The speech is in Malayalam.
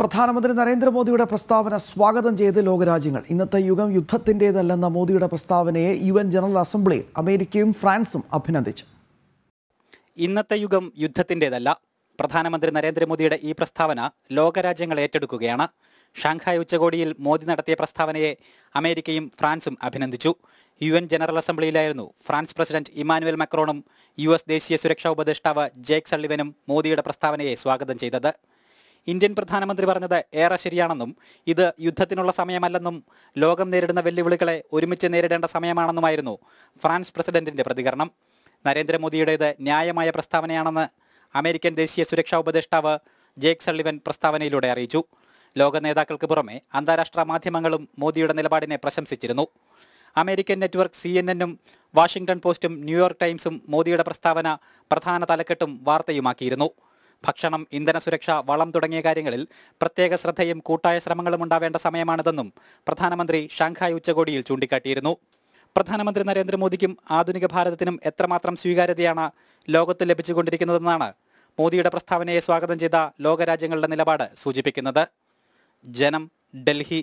പ്രധാനമന്ത്രി നരേന്ദ്രമോദിയുടെ പ്രസ്താവന സ്വാഗതം ചെയ്ത് ലോകരാജ്യങ്ങൾ ഇന്നത്തെ യുഗം യുദ്ധത്തിൻ്റെതല്ലെന്ന മോദിയുടെ പ്രസ്താവനയെ യു എൻ ജനറൽ അസംബ്ലിയിൽ അമേരിക്കയും ഫ്രാൻസും അഭിനന്ദിച്ചു ഇന്നത്തെ യുഗം യുദ്ധത്തിൻ്റേതല്ല പ്രധാനമന്ത്രി നരേന്ദ്രമോദിയുടെ ഈ പ്രസ്താവന ലോകരാജ്യങ്ങൾ ഏറ്റെടുക്കുകയാണ് ഷാങ്ഹായ് ഉച്ചകോടിയിൽ മോദി നടത്തിയ പ്രസ്താവനയെ അമേരിക്കയും ഫ്രാൻസും അഭിനന്ദിച്ചു യു എൻ ജനറൽ അസംബ്ലിയിലായിരുന്നു ഫ്രാൻസ് പ്രസിഡന്റ് ഇമാനുവൽ മക്രോണും യു ദേശീയ സുരക്ഷാ ഉപദേഷ്ടാവ് ജേക്ക് സള്ളിവനും മോദിയുടെ പ്രസ്താവനയെ സ്വാഗതം ചെയ്തത് ഇന്ത്യൻ പ്രധാനമന്ത്രി പറഞ്ഞത് ഏറെ ശരിയാണെന്നും ഇത് യുദ്ധത്തിനുള്ള സമയമല്ലെന്നും ലോകം നേരിടുന്ന വെല്ലുവിളികളെ ഒരുമിച്ച് നേരിടേണ്ട സമയമാണെന്നുമായിരുന്നു ഫ്രാൻസ് പ്രസിഡന്റിന്റെ പ്രതികരണം നരേന്ദ്രമോദിയുടേത് ന്യായമായ പ്രസ്താവനയാണെന്ന് അമേരിക്കൻ ദേശീയ സുരക്ഷാ ഉപദേഷ്ടാവ് ജേക്ക് സള്ളിവൻ പ്രസ്താവനയിലൂടെ അറിയിച്ചു ലോക നേതാക്കൾക്ക് പുറമെ അന്താരാഷ്ട്ര മാധ്യമങ്ങളും മോദിയുടെ നിലപാടിനെ പ്രശംസിച്ചിരുന്നു American network C N Washington പോസ്റ്റും ന്യൂയോർക്ക് ടൈംസും മോദിയുടെ പ്രസ്താവന പ്രധാന തലക്കെട്ടും വാർത്തയുമാക്കിയിരുന്നു ഭക്ഷണം ഇന്ധന സുരക്ഷ വളം തുടങ്ങിയ കാര്യങ്ങളിൽ പ്രത്യേക ശ്രദ്ധയും കൂട്ടായ ശ്രമങ്ങളും ഉണ്ടാവേണ്ട സമയമാണിതെന്നും പ്രധാനമന്ത്രി ഷാങ്ഹായ് ഉച്ചകോടിയിൽ ചൂണ്ടിക്കാട്ടിയിരുന്നു പ്രധാനമന്ത്രി നരേന്ദ്രമോദിക്കും ആധുനിക ഭാരതത്തിനും എത്രമാത്രം സ്വീകാര്യതയാണ് ലോകത്ത് ലഭിച്ചുകൊണ്ടിരിക്കുന്നതെന്നാണ് മോദിയുടെ പ്രസ്താവനയെ സ്വാഗതം ചെയ്ത ലോകരാജ്യങ്ങളുടെ നിലപാട് സൂചിപ്പിക്കുന്നത് ജനം ഡൽഹി